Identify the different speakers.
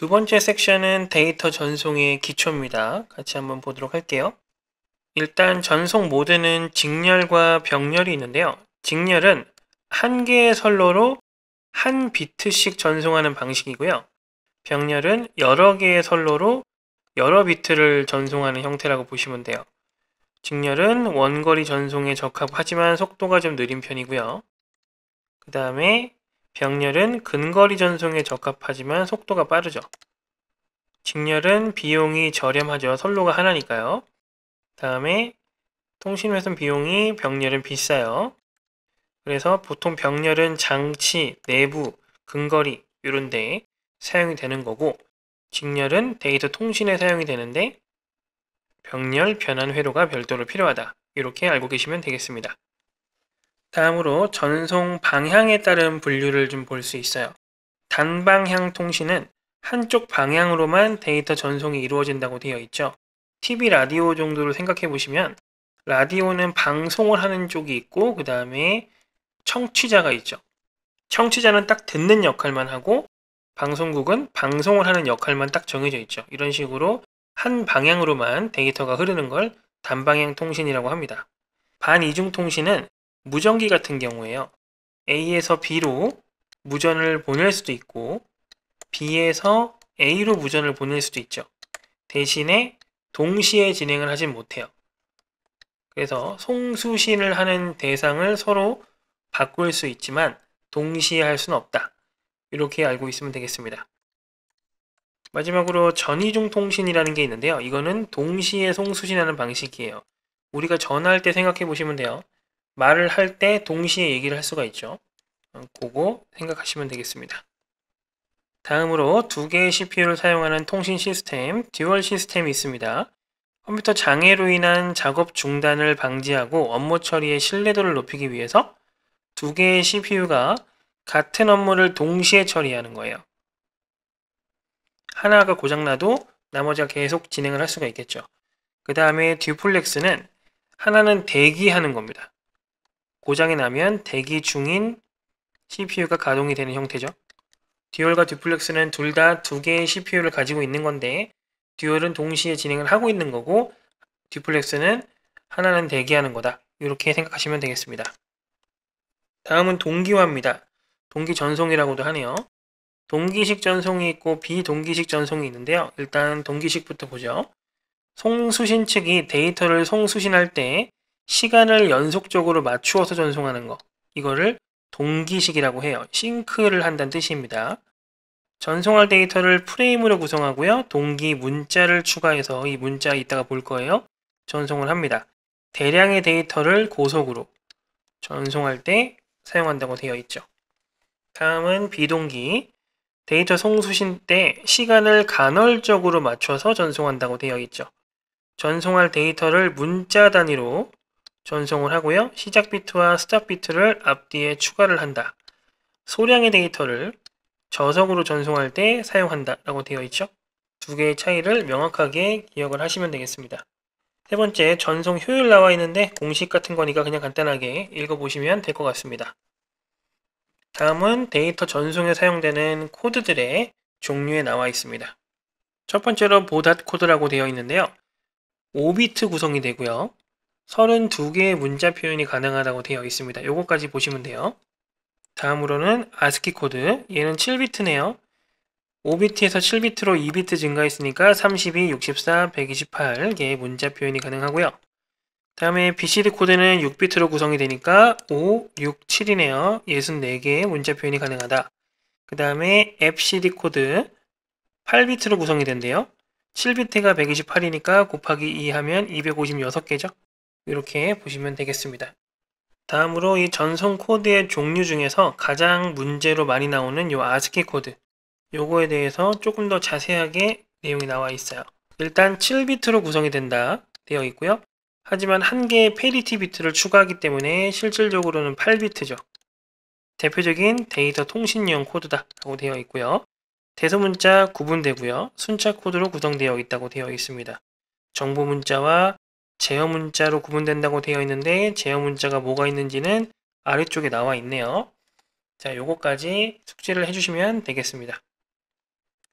Speaker 1: 두 번째 섹션은 데이터 전송의 기초입니다. 같이 한번 보도록 할게요. 일단 전송 모드는 직렬과 병렬이 있는데요. 직렬은 한 개의 선로로 한 비트씩 전송하는 방식이고요. 병렬은 여러 개의 선로로 여러 비트를 전송하는 형태라고 보시면 돼요. 직렬은 원거리 전송에 적합하지만 속도가 좀 느린 편이고요. 그 다음에 병렬은 근거리 전송에 적합하지만 속도가 빠르죠. 직렬은 비용이 저렴하죠. 선로가 하나니까요. 다음에 통신회선 비용이 병렬은 비싸요. 그래서 보통 병렬은 장치, 내부, 근거리 이런 데 사용이 되는 거고 직렬은 데이터 통신에 사용이 되는데 병렬 변환 회로가 별도로 필요하다. 이렇게 알고 계시면 되겠습니다. 다음으로 전송 방향에 따른 분류를 좀 볼 수 있어요. 단방향 통신은 한쪽 방향으로만 데이터 전송이 이루어진다고 되어 있죠. TV 라디오 정도로 생각해 보시면 라디오는 방송을 하는 쪽이 있고 그 다음에 청취자가 있죠. 청취자는 딱 듣는 역할만 하고 방송국은 방송을 하는 역할만 딱 정해져 있죠. 이런 식으로 한 방향으로만 데이터가 흐르는 걸 단방향 통신이라고 합니다. 반이중 통신은 무전기 같은 경우에요. A에서 B로 무전을 보낼 수도 있고 B에서 A로 무전을 보낼 수도 있죠. 대신에 동시에 진행을 하진 못해요. 그래서 송수신을 하는 대상을 서로 바꿀 수 있지만 동시에 할 수는 없다. 이렇게 알고 있으면 되겠습니다. 마지막으로 전이중 통신이라는 게 있는데요. 이거는 동시에 송수신하는 방식이에요. 우리가 전화할 때 생각해 보시면 돼요. 말을 할 때 동시에 얘기를 할 수가 있죠. 어, 그거 생각하시면 되겠습니다. 다음으로 두 개의 CPU를 사용하는 통신 시스템, 듀얼 시스템이 있습니다. 컴퓨터 장애로 인한 작업 중단을 방지하고 업무 처리의 신뢰도를 높이기 위해서 두 개의 CPU가 같은 업무를 동시에 처리하는 거예요. 하나가 고장나도 나머지가 계속 진행을 할 수가 있겠죠. 그 다음에 듀플렉스는 하나는 대기하는 겁니다. 고장이 나면 대기 중인 CPU가 가동이 되는 형태죠. 듀얼과 듀플렉스는 둘 다 두 개의 CPU를 가지고 있는 건데 듀얼은 동시에 진행을 하고 있는 거고 듀플렉스는 하나는 대기하는 거다. 이렇게 생각하시면 되겠습니다. 다음은 동기화입니다. 동기 전송이라고도 하네요. 동기식 전송이 있고 비동기식 전송이 있는데요. 일단 동기식부터 보죠. 송수신 측이 데이터를 송수신할 때 시간을 연속적으로 맞추어서 전송하는 것. 이거를 동기식이라고 해요. 싱크를 한다는 뜻입니다. 전송할 데이터를 프레임으로 구성하고요. 동기 문자를 추가해서 이 문자 이따가 볼 거예요. 전송을 합니다. 대량의 데이터를 고속으로 전송할 때 사용한다고 되어 있죠. 다음은 비동기. 데이터 송수신 때 시간을 간헐적으로 맞춰서 전송한다고 되어 있죠. 전송할 데이터를 문자 단위로 전송을 하고요. 시작 비트와 스탑 비트를 앞뒤에 추가를 한다. 소량의 데이터를 저속으로 전송할 때 사용한다 라고 되어 있죠. 두 개의 차이를 명확하게 기억을 하시면 되겠습니다. 세 번째, 전송 효율 나와 있는데 공식 같은 거니까 그냥 간단하게 읽어보시면 될 것 같습니다. 다음은 데이터 전송에 사용되는 코드들의 종류에 나와 있습니다. 첫 번째로 보닷 코드라고 되어 있는데요. 5비트 구성이 되고요. 32개의 문자 표현이 가능하다고 되어 있습니다. 요거까지 보시면 돼요. 다음으로는 아스키 코드. 얘는 7비트네요. 5비트에서 7비트로 2비트 증가했으니까 32, 64, 128개의 문자 표현이 가능하고요. 다음에 BCD 코드는 6비트로 구성이 되니까 5, 6, 7이네요. 64개의 문자 표현이 가능하다. 그 다음에 FCD 코드 8비트로 구성이 된대요. 7비트가 128이니까 곱하기 2 하면 256개죠. 이렇게 보시면 되겠습니다. 다음으로 이 전송 코드의 종류 중에서 가장 문제로 많이 나오는 이 아스키 코드 요거에 대해서 조금 더 자세하게 내용이 나와 있어요. 일단 7비트로 구성이 된다 되어 있고요. 하지만 한 개의 페리티 비트를 추가하기 때문에 실질적으로는 8비트죠. 대표적인 데이터 통신용 코드다 라고 되어 있고요. 대소문자 구분되고요. 순차 코드로 구성되어 있다고 되어 있습니다. 정보 문자와 제어 문자로 구분된다고 되어 있는데 제어 문자가 뭐가 있는지는 아래쪽에 나와 있네요. 자, 요거까지 숙지를 해주시면 되겠습니다.